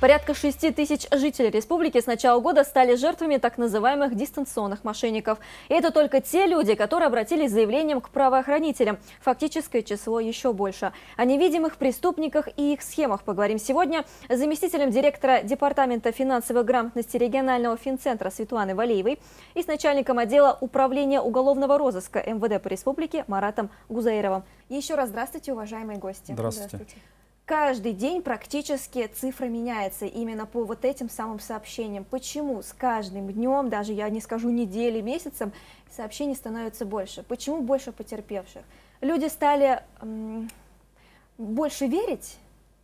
Порядка 6 тысяч жителей республики с начала года стали жертвами так называемых дистанционных мошенников. И это только те люди, которые обратились с заявлением к правоохранителям. Фактическое число еще больше. О невидимых преступниках и их схемах поговорим сегодня с заместителем директора Департамента финансовой грамотности регионального финцентра Светланой Валеевой и с начальником отдела управления уголовного розыска МВД по республике Маратом Гузаировым. Еще раз здравствуйте, уважаемые гости. Здравствуйте. здравствуйте каждый день практически цифра меняется именно по вот этим самым сообщениям. Почему с каждым днем, даже я не скажу недели, месяцем, сообщений становится больше? Почему больше потерпевших? Люди стали больше верить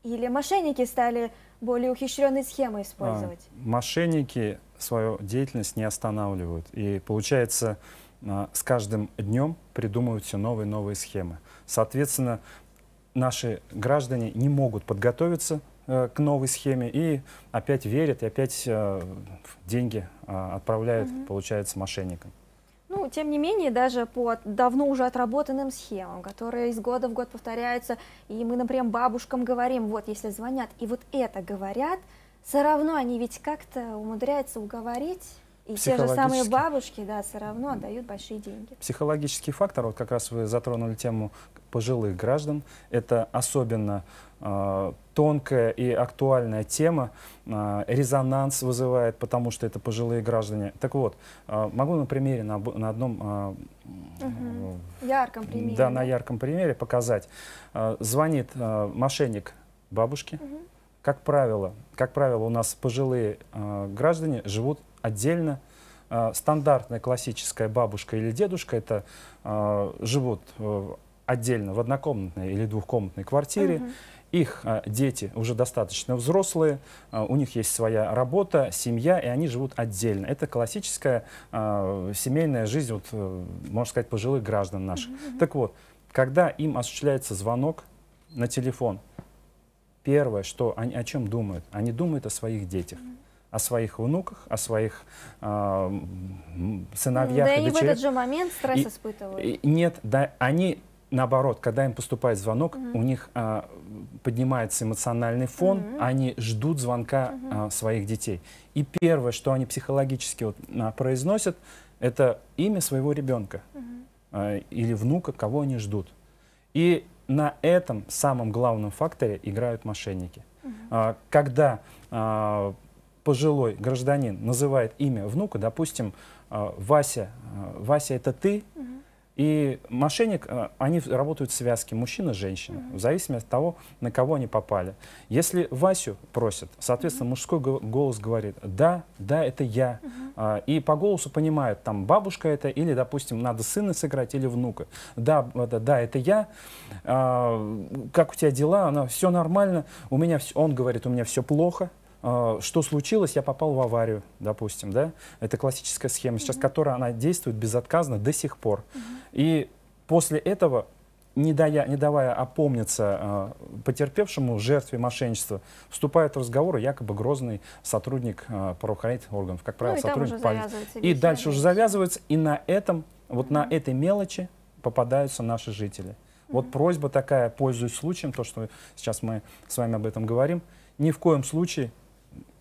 или мошенники стали более ухищренные схемы а, использовать? А, мошенники свою деятельность не останавливают. И получается, а, с каждым днем придумывают все новые и новые схемы. Соответственно, наши граждане не могут подготовиться э, к новой схеме и опять верят, и опять э, деньги э, отправляют, угу. получается, мошенникам. Ну, тем не менее, даже по давно уже отработанным схемам, которые из года в год повторяются, и мы, например, бабушкам говорим, вот если звонят и вот это говорят, все равно они ведь как-то умудряются уговорить и те же самые бабушки, да, все равно отдают большие деньги. Психологический фактор, вот как раз вы затронули тему пожилых граждан, это особенно э, тонкая и актуальная тема, э, резонанс вызывает, потому что это пожилые граждане. Так вот, э, могу на примере, на, на одном... Э, угу. Ярком примере. Да, на ярком примере показать. Э, звонит э, мошенник бабушке. Угу. Как правило, как правило, у нас пожилые э, граждане живут отдельно. А, стандартная классическая бабушка или дедушка это а, живут э, отдельно в однокомнатной или двухкомнатной квартире. Их а, дети уже достаточно взрослые, а, у них есть своя работа, семья, и они живут отдельно. Это классическая а, семейная жизнь, вот, э, можно сказать, пожилых граждан наших. Mm-hmm. Так вот, когда им осуществляется звонок на телефон, первое, что они о чем думают? Они думают о своих детях. Mm-hmm о своих внуках, о своих э, сыновьях да и дочерях. Да они в этот же момент стресс и, испытывают. И, нет, да, они наоборот, когда им поступает звонок, mm у них э, поднимается эмоциональный фон, mm они ждут звонка mm э, своих детей. И первое, что они психологически вот, э, произносят, это имя своего ребенка mm э, или внука, кого они ждут. И на этом самом главном факторе играют мошенники. Mm э, когда э, пожилой гражданин называет имя внука, допустим, а, Вася, а, Вася это ты, угу. и мошенник, а, они работают в связке мужчина женщина, угу. в зависимости от того, на кого они попали. Если Васю просят, соответственно, угу. мужской голос говорит «да, да, это я», угу. и по голосу понимают, там бабушка это, или, допустим, надо сына сыграть, или внука. «Да, да, да, это я, как у тебя дела?» Она «все нормально», у меня, все, он говорит «у меня все плохо», а, что случилось, я попал в аварию, допустим, да, это классическая схема, сейчас mm -hmm. которая она действует безотказно до сих пор. Mm -hmm. И после этого не, дая, не давая опомниться э, потерпевшему, жертве мошенничества, вступает в разговор якобы грозный сотрудник э, правоохранительных органов, как ну, правило, ну, сотрудник полиции. И дальше уже завязывается, и на этом, вот mm -hmm. на этой мелочи попадаются наши жители. Mm -hmm. Вот просьба такая, пользуясь случаем, то, что сейчас мы с вами об этом говорим, ни в коем случае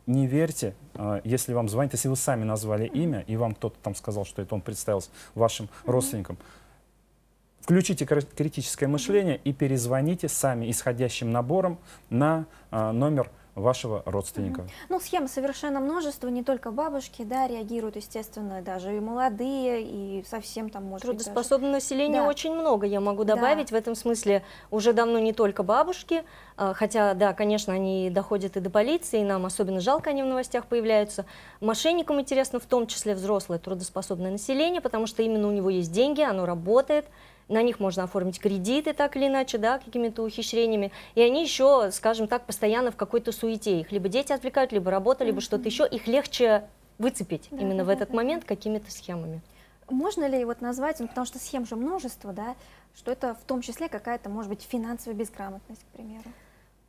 не верьте, а, если вам звонит, если вы сами назвали имя, и вам кто-то там сказал, что это он представился вашим родственникам. Включите критическое мышление и перезвоните сами исходящим набором на а, номер 8 вашего родственника. Ну, схем совершенно множество, не только бабушки, да, реагируют, естественно, даже и молодые, и совсем там, может Трудоспособного даже... населения да. очень много, я могу добавить, да. в этом смысле уже давно не только бабушки, а, хотя, да, конечно, они доходят и до полиции, и нам особенно жалко, они в новостях появляются. Мошенникам интересно в том числе взрослое трудоспособное население, потому что именно у него есть деньги, оно работает, на них можно оформить кредиты так или иначе, да, какими-то ухищрениями, и они еще, скажем так, постоянно в какой-то суете, их либо дети отвлекают, либо работа, либо mm-hmm. что-то еще, их легче выцепить да, именно да, в этот да, момент да. какими-то схемами. Можно ли вот назвать, ну, потому что схем же множество, да, что это в том числе какая-то, может быть, финансовая безграмотность, к примеру?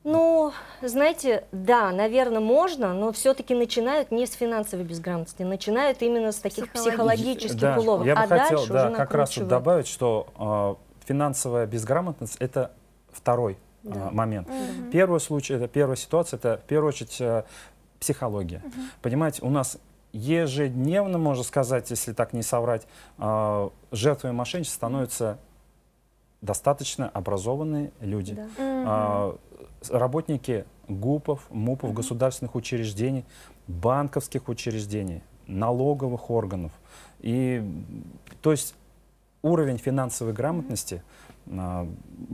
Ну, знаете, да, наверное, можно, но все-таки начинают не с финансовой безграмотности, начинают именно с таких психологических да, уловок. Я бы а хотел, да, как раз вот добавить, что э, финансовая безграмотность – это второй а, да. момент. Угу. Первый случай, это первая ситуация, это в первую очередь э, психология. Угу. Понимаете, у нас ежедневно, можно сказать, если так не соврать, а, жертвами мошенничества становятся достаточно образованные люди. Да. А, работники ГУПов, МУПов, угу. государственных учреждений, банковских учреждений, налоговых органов. И, то есть уровень финансовой грамотности а,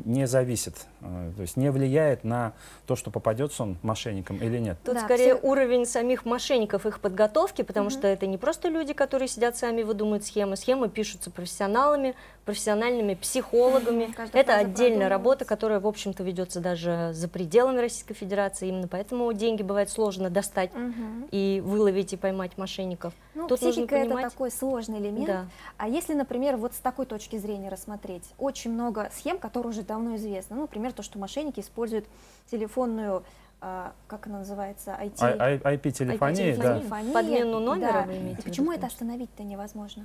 не зависит, а, то есть не влияет на то, что попадется он мошенником или нет. Тут да, скорее все... уровень самих мошенников, их подготовки, потому угу. что это не просто люди, которые сидят сами, выдумывают схемы. Схемы пишутся профессионалами, профессиональными психологами. Угу. Это отдельная работа, которая, в общем-то, ведется даже за пределами Российской Федерации. Именно поэтому деньги бывает сложно достать угу. и выловить и поймать мошенников. Ну, Тут психика понимать... это такой сложный элемент. Да. А если, например, вот с такой точки зрения рассмотреть, очень много много схем, которые уже давно известны. Ну, например, то, что мошенники используют телефонную а, как она называется, IT... IP-телефония, а, а, IP да. Подмену номера. Да. И почему это остановить-то невозможно?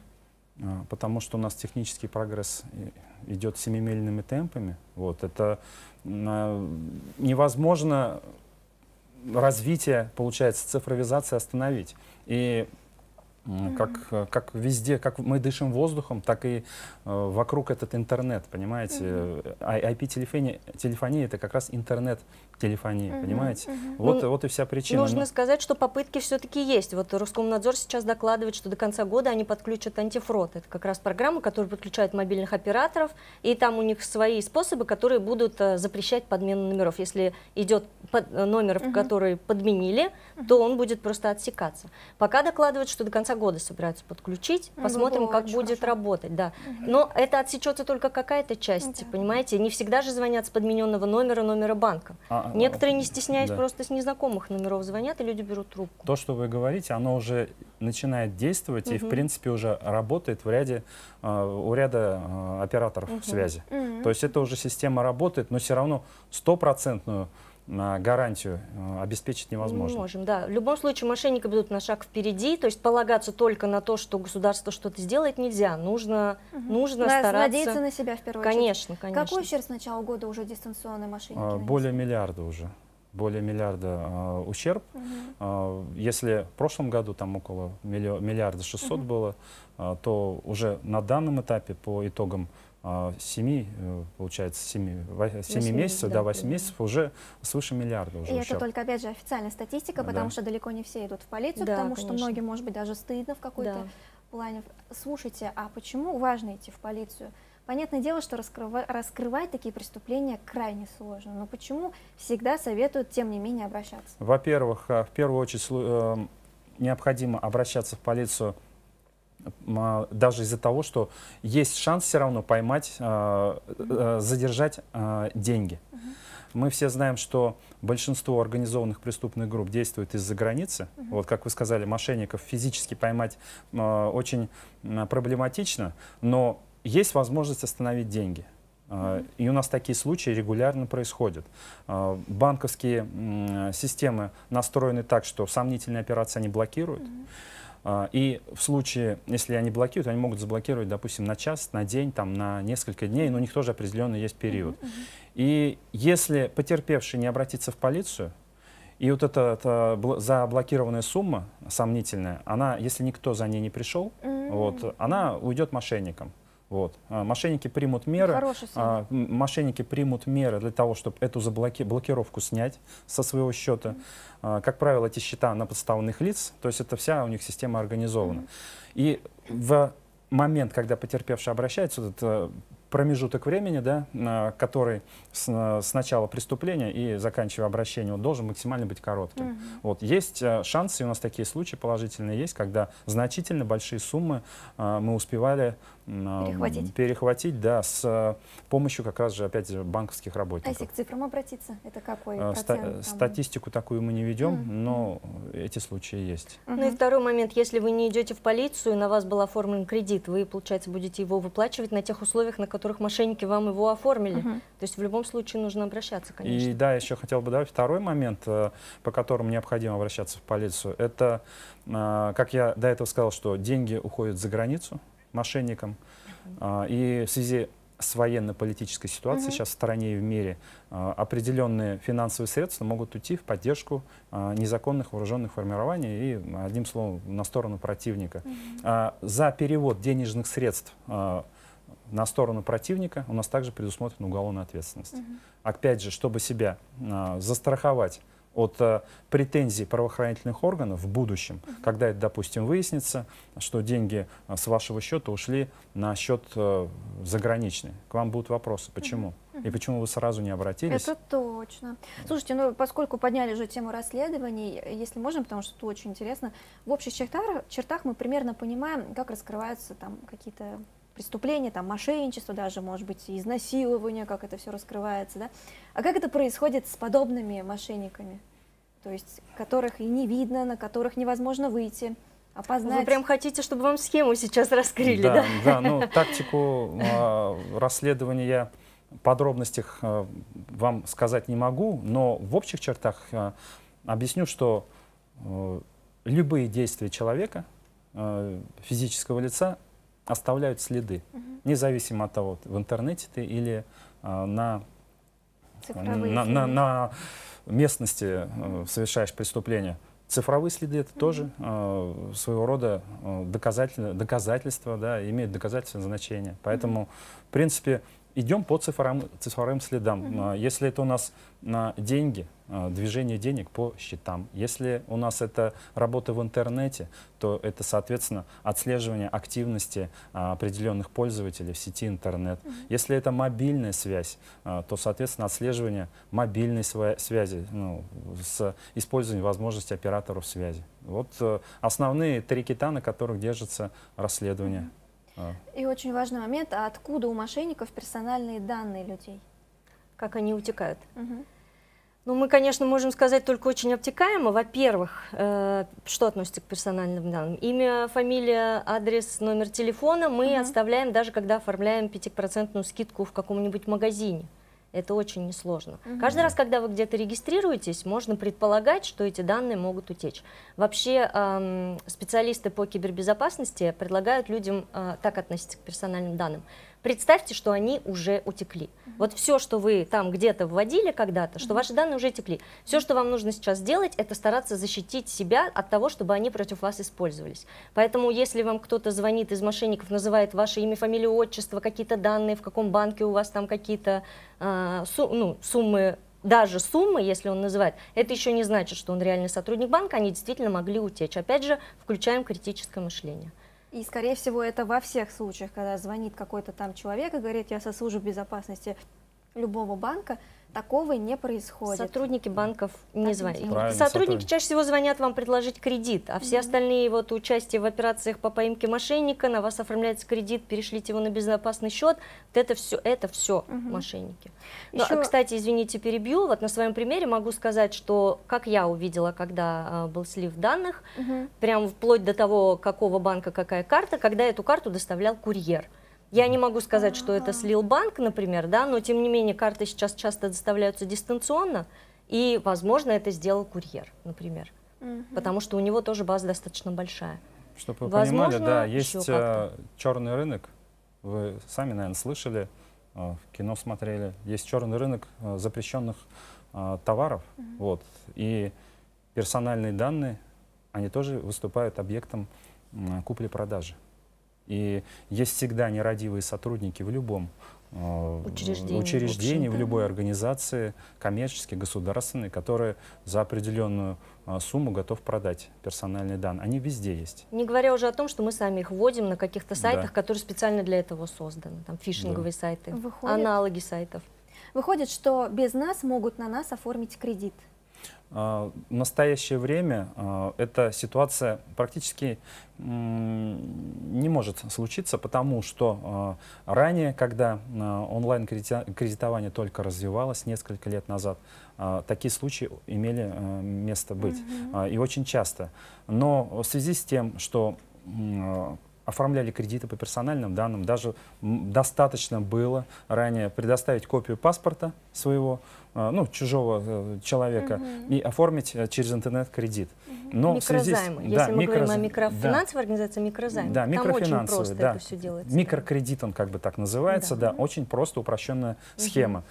Потому что у нас технический прогресс идет семимильными темпами. Вот, это невозможно развитие, получается, цифровизации остановить. И как, э, как везде, как мы дышим воздухом, так и э, вокруг этот интернет, понимаете? Mm -hmm. IP-телефония это как раз интернет-телефония, понимаете? вот, ну, вот и вся причина. Нужно ну. сказать, что попытки все-таки есть. Вот Роскомнадзор сейчас докладывает, что до конца года они подключат антифрод. Это как раз программа, которая подключает мобильных операторов, и там у них свои способы, которые будут э, запрещать подмену номеров. Если идет под, э, номер, который подменили, то он будет просто отсекаться. Пока докладывают, что до конца года собираются подключить, ну посмотрим, вот, как будет хорошо. работать, да. Угу. Но это отсечется только какая-то часть, ну да. понимаете? Не всегда же звонят с подмененного номера, номера банка. А, а Некоторые, не стесняясь, да. просто с незнакомых номеров звонят, и люди берут трубку. То, что вы говорите, оно уже начинает действовать угу. и, в принципе, уже работает в ряде, а, у ряда а, операторов угу. связи. Угу. То есть это уже система работает, но все равно стопроцентную гарантию э, обеспечить невозможно. Не можем, да. В любом случае мошенники будут на шаг впереди, то есть полагаться только на то, что государство что-то сделает, нельзя. Нужно, угу. нужно да, стараться... Надеяться на себя в первую конечно, очередь. Конечно, конечно. Какой ущерб с начала года уже дистанционные мошенники? А, более миллиарда уже. Более миллиарда э, ущерб. Угу. если в прошлом году там около миллиарда шестьсот угу. было, а, то уже на данном этапе по итогам 7, а, э, получается, 7, 7 8, месяцев, да, 8 месяцев уже свыше миллиарда уже. И ущерб. это только, опять же, официальная статистика, потому да. что далеко не все идут в полицию, да, потому конечно. что многие может быть, даже стыдно в какой-то да. плане. Слушайте, а почему важно идти в полицию? Понятное дело, что раскрывать, раскрывать такие преступления крайне сложно, но почему всегда советуют, тем не менее, обращаться? Во-первых, э, в первую очередь э, необходимо обращаться в полицию – а, даже из-за того, что есть шанс все равно поймать, а, э, задержать а, деньги. Мы все знаем, что большинство организованных преступных групп действует из-за границы. Вот, как вы сказали, мошенников физически поймать очень проблематично, но есть возможность остановить деньги. И у нас такие случаи регулярно происходят. Банковские системы настроены так, что сомнительные операции они блокируют. Uh -huh. А, и в случае, если они блокируют, они могут заблокировать, допустим, на час, на день, там, на несколько дней, но у них тоже определенный есть период. Mm -hmm. И если потерпевший не обратится в полицию, и вот эта, эта заблокированная сумма сомнительная, она, если никто за ней не пришел, mm -hmm. вот, она уйдет мошенникам. Вот. А, мошенники примут меры. А, мошенники примут меры для того, чтобы эту заблокировку снять со своего счета. Mm -hmm. как правило, эти счета на подставных лиц, то есть это вся у них система организована. Mm -hmm. И в момент, когда потерпевший обращается, этот э, промежуток времени, да, который э, с, начала преступления и заканчивая обращение, он должен максимально быть коротким. Mm -hmm. Вот, есть э, шансы, и у нас такие случаи положительные есть, когда значительно большие суммы мы успевали перехватить. перехватить, да, с э, помощью как раз же опять банковских работников. А если к цифрам обратиться, это какой э, процент? Ста- статистику такую мы не ведем, mm-hmm. но эти случаи есть. Mm-hmm. Ну и второй момент, если вы не идете в полицию, на вас был оформлен кредит, вы, получается, будете его выплачивать на тех условиях, на которых мошенники вам его оформили. Mm-hmm. То есть в любом случае нужно обращаться, конечно. И да, еще хотел бы добавить второй момент, э, по которому необходимо обращаться в полицию, это, как я до этого сказал, что деньги уходят за границу, мошенникам. А, и в связи с военно-политической ситуацией угу. сейчас в стране и в мире а, определенные финансовые средства могут уйти в поддержку а, незаконных вооруженных формирований и, одним словом, на сторону противника. Угу. За перевод денежных средств на сторону противника у нас также предусмотрена уголовная ответственность. Угу. Опять же, чтобы себя застраховать от э, претензий правоохранительных органов в будущем, mm когда это, допустим, выяснится, что деньги э, с вашего счета ушли на счет э, заграничный. К вам будут вопросы, почему? Mm И почему вы сразу не обратились? Это точно. Слушайте, ну поскольку подняли же тему расследований, если можем, потому что это очень интересно, в общих чертах, чертах мы примерно понимаем, как раскрываются там какие-то преступления, там мошенничество даже, может быть, изнасилование, как это все раскрывается, да? А как это происходит с подобными мошенниками, то есть которых и не видно, на которых невозможно выйти? опознать. Вы прям хотите, чтобы вам схему сейчас раскрыли, да? Да, да ну тактику а, расследования я а, подробностях а, вам сказать не могу, но в общих чертах объясню, что любые действия человека, физического лица, оставляют следы, угу. независимо от того, в интернете ты или э, на, на, на, на местности э, совершаешь преступление. Цифровые следы это mm -hmm. тоже э, своего рода э, доказатель, доказательство, да, имеют доказательственное значение. Поэтому, mm -hmm. в принципе, идем по цифровым, цифровым следам. Mm -hmm. Если это у нас на деньги, а, движение денег по счетам. Если у нас это работа в интернете, то это, соответственно, отслеживание активности а, определенных пользователей в сети интернет. Mm -hmm. Если это мобильная связь, то, соответственно, отслеживание мобильной связи ну, с использованием возможностей операторов связи. Вот э, основные три кита, на которых держится расследование. Mm -hmm. А. И очень важный момент, а откуда у мошенников персональные данные людей? Как они утекают? Угу. Ну, мы, конечно, можем сказать только очень обтекаемо. Во-первых, э, что относится к персональным данным? Имя, фамилия, адрес, номер телефона мы угу. отставляем даже когда оформляем 5% скидку в каком-нибудь магазине. Это очень несложно. Угу. Каждый раз, когда вы где-то регистрируетесь, можно предполагать, что эти данные могут утечь. Вообще эм, специалисты по кибербезопасности предлагают людям э, так относиться к персональным данным. Представьте, что они уже утекли. Вот все, что вы там где-то вводили когда-то, что ваши данные уже утекли. Все, что вам нужно сейчас сделать, это стараться защитить себя от того, чтобы они против вас использовались. Поэтому, если вам кто-то звонит из мошенников, называет ваше имя, фамилию, отчество, какие-то данные, в каком банке у вас там какие-то э, су ну, суммы даже суммы, если он называет, это еще не значит, что он реальный сотрудник банка, они действительно могли утечь. Опять же, включаем критическое мышление. И, скорее всего, это во всех случаях, когда звонит какой-то там человек и говорит, я со службы безопасности любого банка, Такого не происходит. Сотрудники банков не звонят. Сотрудники, сотрудники чаще всего звонят вам предложить кредит, а все mm -hmm. остальные вот участие в операциях по поимке мошенника, на вас оформляется кредит, перешлите его на безопасный счет. Вот это все, это все mm -hmm. мошенники. Еще... Ну, кстати, извините, перебью. Вот на своем примере могу сказать, что как я увидела, когда а, был слив данных, mm -hmm. прям вплоть до того, какого банка какая карта, когда эту карту доставлял курьер. Я не могу сказать, что это слил банк, например, да, но тем не менее карты сейчас часто доставляются дистанционно, и, возможно, это сделал курьер, например, потому что у него тоже база достаточно большая. Чтобы вы возможно, понимали, да, есть э, черный рынок, вы сами, наверное, слышали, э, в кино смотрели, есть черный рынок э, запрещенных товаров, угу. вот, и персональные данные, они тоже выступают объектом купли-продажи. И есть всегда нерадивые сотрудники в любом э, учреждении, учреждений в, в любой организации, коммерческой, государственной, которые за определенную э, сумму готов продать персональные данные. Они везде есть. Не говоря уже о том, что мы сами их вводим на каких-то сайтах, да. которые специально для этого созданы. Там фишинговые да. сайты, Выходит... аналоги сайтов. Выходит, что без нас могут на нас оформить кредит. А, в настоящее время а, эта ситуация практически не может случиться, потому что а, ранее, когда онлайн-кредитование только развивалось несколько лет назад, такие случаи имели место быть. Mm -hmm. И очень часто. Но в связи с тем, что оформляли кредиты по персональным данным, даже достаточно было ранее предоставить копию паспорта своего, Э, ну, чужого э, человека угу. и оформить э, через интернет кредит. Но микрозаймы. Связи с, да, Если мы микроз... говорим о микрофинансовой да. организации, микрозаймы. Да, микрофинансовые, очень да. это все делается. Микрокредит, он как бы так называется, да, да очень просто упрощенная схема.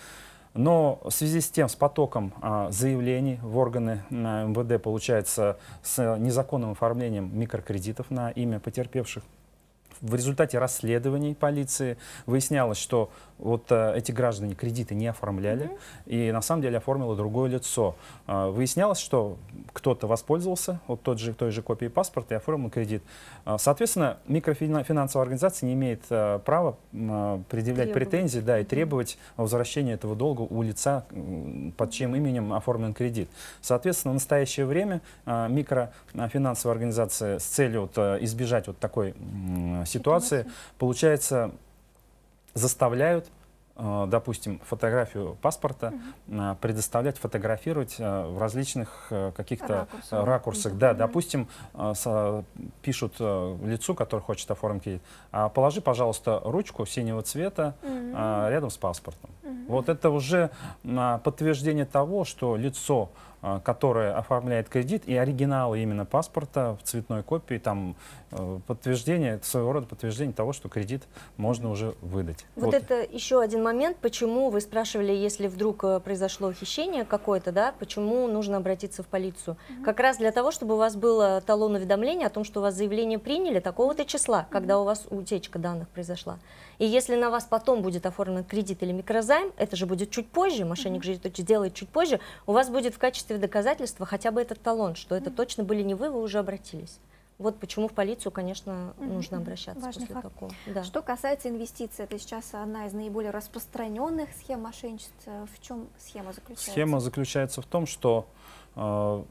Но в связи с тем, с потоком а, заявлений в органы МВД, получается, с незаконным оформлением микрокредитов на имя потерпевших, в результате расследований полиции выяснялось, что вот э, эти граждане кредиты не оформляли, mm -hmm. и на самом деле оформило другое лицо. Э, выяснялось, что кто-то воспользовался вот тот же, той же копией паспорта и оформил кредит. Э, соответственно, микрофинансовая организация не имеет э, права э, предъявлять требовать. претензии да, и требовать возвращения этого долга у лица, под чьим именем оформлен кредит. Соответственно, в настоящее время э, микрофинансовая организация с целью вот, э, избежать вот такой ситуации, ситуации, получается, заставляют э, допустим, фотографию паспорта, угу. предоставлять фотографировать э, в различных каких-то ракурсах. ракурсах. Да, допустим, пишут лицу, который хочет оформить, «А положи, пожалуйста, ручку синего цвета угу. рядом с паспортом. Вот это уже а, подтверждение того, что лицо, а, которое оформляет кредит, и оригиналы именно паспорта в цветной копии, там э, подтверждение, своего рода подтверждение того, что кредит можно уже выдать. Вот, вот. это еще один момент, почему вы спрашивали, если вдруг э, произошло хищение какое-то, да, почему нужно обратиться в полицию? Угу. Как раз для того, чтобы у вас было талон уведомления о том, что у вас заявление приняли такого-то числа, угу. когда у вас утечка данных произошла. И если на вас потом будет оформлен кредит или микрозайм, это же будет чуть позже, мошенник же это делает чуть позже, у вас будет в качестве доказательства хотя бы этот талон, что это точно были не вы, вы уже обратились. Вот почему в полицию, конечно, mm -hmm. нужно обращаться Важный после факт. такого. Да. Что касается инвестиций, это сейчас одна из наиболее распространенных схем мошенничества. Э, в чем схема заключается? Схема заключается в том, что э,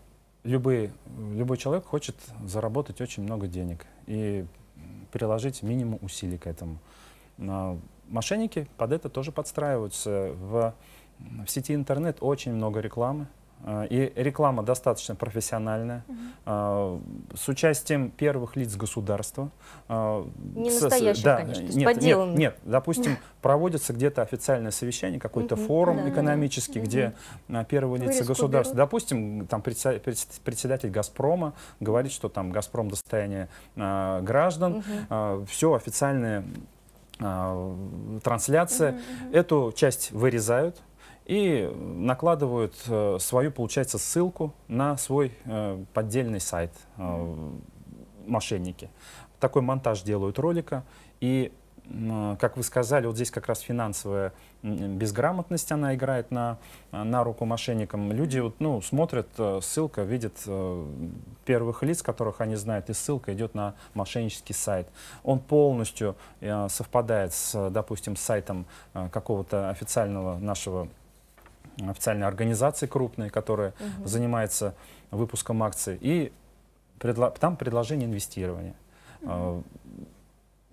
любые, любой человек хочет заработать очень много денег и приложить минимум усилий к этому. Мошенники под это тоже подстраиваются. В, в сети интернет очень много рекламы. Э, и реклама достаточно профессиональная, угу. Uh с участием первых лиц государства. Э, Не с, настоящих, да, конечно, нет, нет, нет, нет, допустим, проводится где-то официальное совещание, какой-то угу, uh форум да, экономический, да, где угу. Uh первые лица Вырезку государства, берут. допустим, там председатель «Газпрома» говорит, что там «Газпром» достояние э, граждан, угу. э, все официальное а, трансляция. Mm -hmm. Эту часть вырезают и накладывают э, свою, получается, ссылку на свой э, поддельный сайт mm мошенники. Такой монтаж делают ролика, и Э, как вы сказали, вот здесь как раз финансовая безграмотность, она играет на, э, на руку мошенникам. Люди вот, ну, смотрят, э, ссылка, видят первых лиц, которых они знают, и ссылка идет на мошеннический сайт. Он полностью совпадает с, допустим, сайтом какого-то официального нашего официальной организации крупной, которая угу. занимается выпуском акций, и предло там предложение инвестирования. Угу.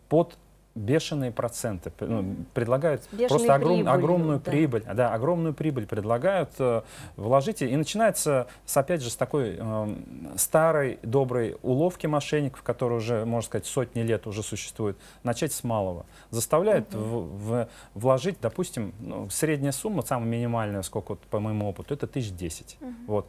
Под бешеные проценты, ну, предлагают бешеные просто огром, прибыль, огромную да. прибыль, да, огромную прибыль предлагают, э, вложите. И начинается, с, опять же, с такой э, старой доброй уловки мошенников, которая уже, можно сказать, сотни лет уже существует, начать с малого. Заставляют угу. в, в, вложить, допустим, ну, средняя сумма, самая минимальная, сколько вот, по моему опыту, это 1010. Угу. Вот.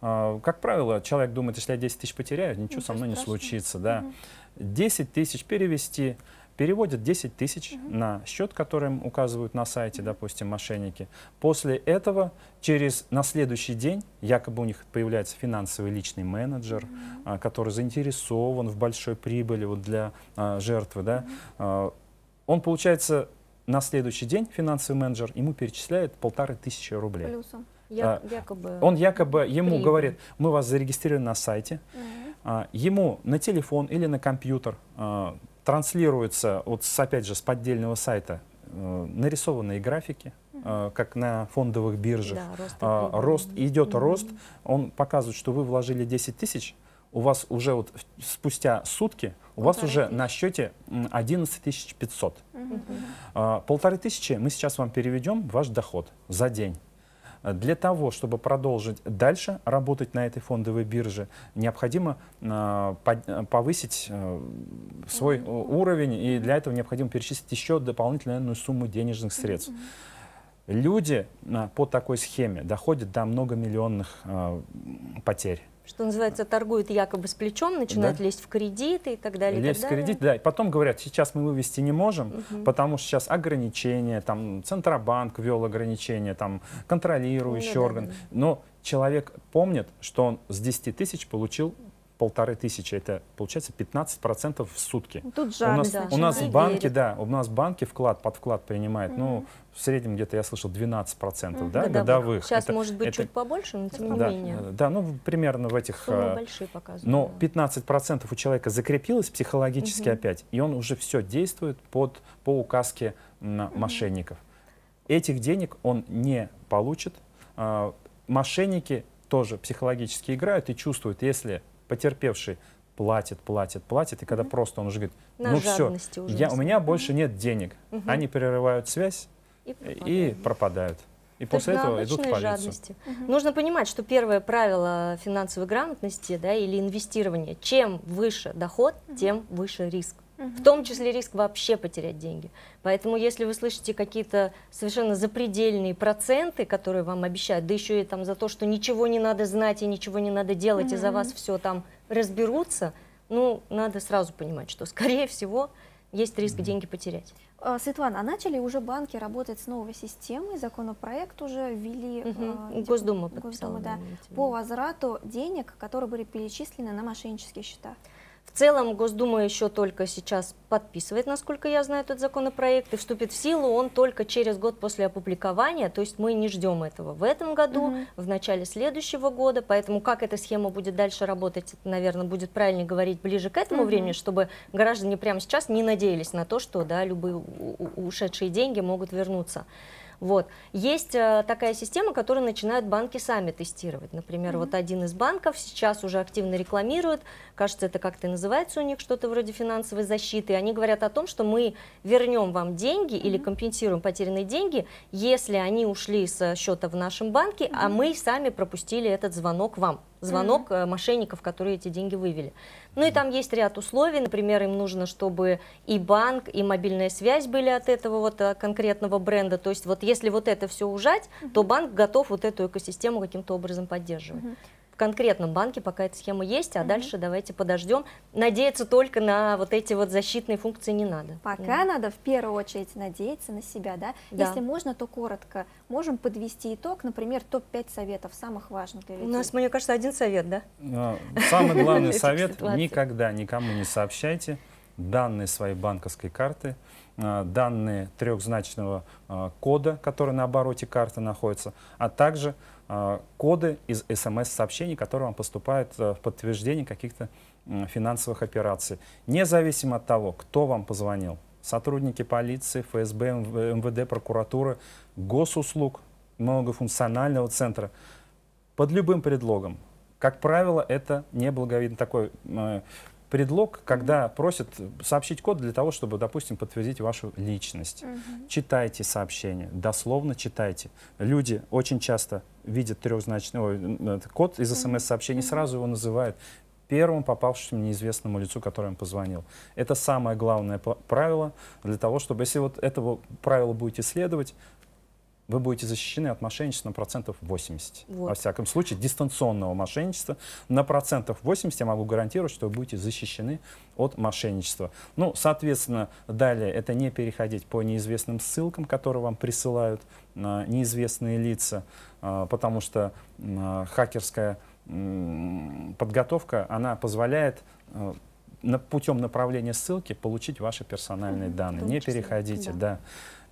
Э, как правило, человек думает, если я 10 тысяч потеряю, ничего, ничего со мной страшного. не случится. Да. Угу. 10 тысяч перевести, переводят 10 тысяч Mm -hmm. на счет, который им указывают на сайте, допустим, мошенники. После этого, через на следующий день, якобы у них появляется финансовый личный менеджер, угу. Mm а, который заинтересован в большой прибыли вот для а, жертвы. Да? Mm -hmm. А, он, получается, на следующий день финансовый менеджер ему перечисляет полторы тысячи рублей. Плюсом. А, Я, якобы он якобы ему прибыль. говорит, мы вас зарегистрировали на сайте, угу. ему на телефон или на компьютер а, транслируются, вот, опять же, с поддельного сайта э, нарисованные графики, э, как на фондовых биржах. Да, рост, а, рост идет mm-hmm. рост, он показывает, что вы вложили 10 тысяч, у вас уже вот спустя сутки у полторы вас тысяч. уже на счете 11 500. Mm -hmm. полторы тысячи мы сейчас вам переведем ваш доход за день. Для того, чтобы продолжить дальше работать на этой фондовой бирже, необходимо э, э, повысить э, свой уровень, и для этого необходимо перечислить еще дополнительную сумму денежных средств. Люди по такой схеме доходят до многомиллионных потерь что называется, торгуют якобы с плечом, начинают да. лезь в кредиты и так далее. Лезть в кредиты, да. И потом говорят, сейчас мы вывести не можем, угу. потому что сейчас ограничения, там Центробанк ввел ограничения, там контролирующий ну, да, орган. Да, да. Но человек помнит, что он с 10 тысяч получил полторы тысячи, это получается 15% в сутки. Ну, тут жарко, у нас, да. У нас в да, у нас банки вклад под вклад принимает, mm -hmm. ну, в среднем где-то я слышал 12% процентов, mm -hmm. да, годовых. годовых. Сейчас это, может быть это, чуть побольше, но тем не менее. Э, да, ну примерно в этих... Суммы э, большие показывают. Но 15% у человека закрепилось психологически mm -hmm. опять, и он уже все действует под, по указке мошенников. Этих денег он не получит. А, мошенники тоже психологически играют и чувствуют, если потерпевший платит, платит, платит, и когда mm -hmm. просто он уже говорит, На ну все, я, у меня больше нет денег, mm -hmm. они перерывают связь и пропадают. И пропадают. И То после этого идут полицию. Жадности. Угу. Нужно понимать, что первое правило финансовой грамотности да, или инвестирования, чем выше доход, угу. тем выше риск в том числе риск вообще потерять деньги. Поэтому если вы слышите какие-то совершенно запредельные проценты, которые вам обещают, да еще и там за то, что ничего не надо знать и ничего не надо делать, угу. и за вас все там разберутся, ну, надо сразу понимать, что, скорее всего, есть риск деньги потерять. А, Светлана, а начали уже банки работать с новой системой, законопроект уже ввели. Угу. Э, Госдума подписала. Госдума, да, по возврату денег, которые были перечислены на мошеннические счета. В целом Госдума еще только сейчас подписывает, насколько я знаю, этот законопроект, и вступит в силу он только через год после опубликования, то есть мы не ждем этого в этом году, угу. в начале следующего года, поэтому как эта схема будет дальше работать, это, наверное, будет правильнее говорить ближе к этому угу. времени, чтобы граждане прямо сейчас не надеялись на то, что да, любые ушедшие деньги могут вернуться. Вот. Есть э, такая система, которую начинают банки сами тестировать. Например, mm-hmm. вот один из банков сейчас уже активно рекламирует, кажется, это как-то называется у них что-то вроде финансовой защиты. они говорят о том, что мы вернем вам деньги mm-hmm. или компенсируем потерянные деньги, если они ушли с счета в нашем банке, mm-hmm. а мы сами пропустили этот звонок вам звонок mm-hmm. мошенников, которые эти деньги вывели. Ну и там есть ряд условий, например, им нужно, чтобы и банк, и мобильная связь были от этого вот э, конкретного бренда. То есть вот если вот это все ужать, mm-hmm. то банк готов вот эту экосистему каким-то образом поддерживать. Mm-hmm в конкретном банке пока эта схема есть, а угу. дальше давайте подождем. Надеяться только на вот эти вот защитные функции не надо. Пока да. надо в первую очередь надеяться на себя, да? да? Если можно, то коротко. Можем подвести итог, например, топ-5 советов, самых важных для людей. У нас, мне кажется, один совет, да? А, самый главный совет – никогда никому не сообщайте данные своей банковской карты, а, данные трехзначного а, кода, который на обороте карты находится, а также а, коды из смс-сообщений, которые вам поступают э, в подтверждение каких-то финансовых операций. Независимо от того, кто вам позвонил, сотрудники полиции, ФСБ, МВД, прокуратуры, госуслуг, многофункционального центра, под любым предлогом. Как правило, это неблаговидно такой э, предлог, когда просят сообщить код для того, чтобы, допустим, подтвердить вашу личность. Угу. Читайте сообщение, дословно читайте. Люди очень часто видят трехзначный ой, код из смс-сообщений, угу. сразу его называют первому попавшему неизвестному лицу, который им позвонил. Это самое главное правило для того, чтобы, если вот этого правила будете следовать, вы будете защищены от мошенничества на процентов 80. Вот. Во всяком случае, дистанционного мошенничества на процентов 80 я могу гарантировать, что вы будете защищены от мошенничества. Ну, соответственно, далее это не переходить по неизвестным ссылкам, которые вам присылают э, неизвестные лица, э, потому что э, хакерская подготовка, она позволяет на, путем направления ссылки получить ваши персональные mm-hmm. данные. Не переходите, да.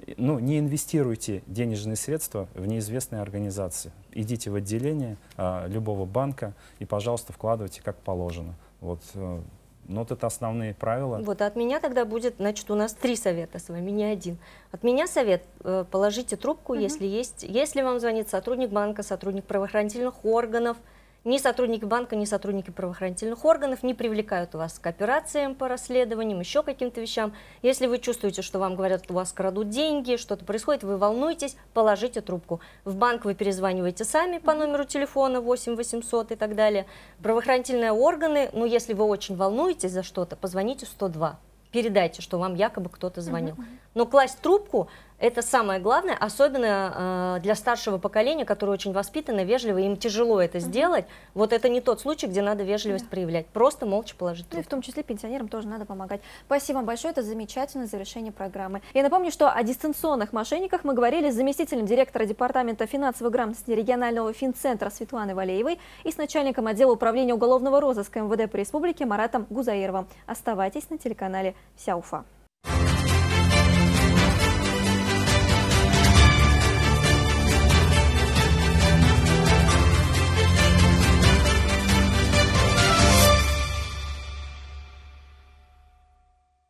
да. Ну, не инвестируйте денежные средства в неизвестные организации. Идите в отделение а, любого банка и, пожалуйста, вкладывайте как положено. Вот, а, ну, вот это основные правила. Вот, а от меня тогда будет, значит, у нас три совета с вами, не один. От меня совет, э, положите трубку, mm-hmm. если есть, если вам звонит сотрудник банка, сотрудник правоохранительных органов, ни сотрудники банка, ни сотрудники правоохранительных органов не привлекают вас к операциям по расследованиям, еще каким-то вещам. Если вы чувствуете, что вам говорят, у вас крадут деньги, что-то происходит, вы волнуетесь, положите трубку. В банк вы перезваниваете сами по номеру телефона 8 800 и так далее. Правоохранительные органы, ну если вы очень волнуетесь за что-то, позвоните 102 передайте, что вам якобы кто-то звонил. Но класть трубку это самое главное, особенно э, для старшего поколения, которое очень воспитано, вежливо, им тяжело это угу. сделать. Вот это не тот случай, где надо вежливость да. проявлять, просто молча положить трубку. Ну и в том числе пенсионерам тоже надо помогать. Спасибо вам большое, это замечательное завершение программы. Я напомню, что о дистанционных мошенниках мы говорили с заместителем директора Департамента финансовой грамотности регионального финцентра Светланой Валеевой и с начальником отдела управления уголовного розыска МВД по республике Маратом Гузаировым. Оставайтесь на телеканале «Вся Уфа».